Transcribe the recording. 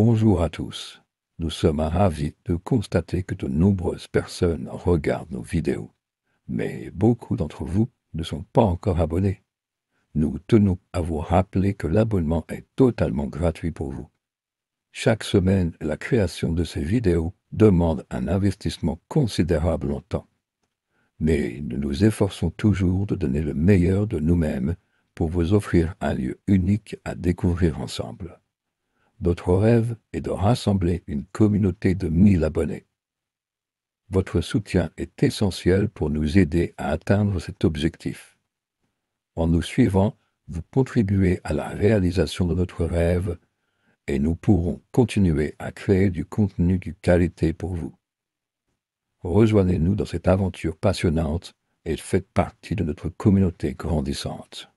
Bonjour à tous. Nous sommes ravis de constater que de nombreuses personnes regardent nos vidéos, mais beaucoup d'entre vous ne sont pas encore abonnés. Nous tenons à vous rappeler que l'abonnement est totalement gratuit pour vous. Chaque semaine, la création de ces vidéos demande un investissement considérable en temps. Mais nous nous efforçons toujours de donner le meilleur de nous-mêmes pour vous offrir un lieu unique à découvrir ensemble. Notre rêve est de rassembler une communauté de 1000 abonnés. Votre soutien est essentiel pour nous aider à atteindre cet objectif. En nous suivant, vous contribuez à la réalisation de notre rêve et nous pourrons continuer à créer du contenu de qualité pour vous. Rejoignez-nous dans cette aventure passionnante et faites partie de notre communauté grandissante.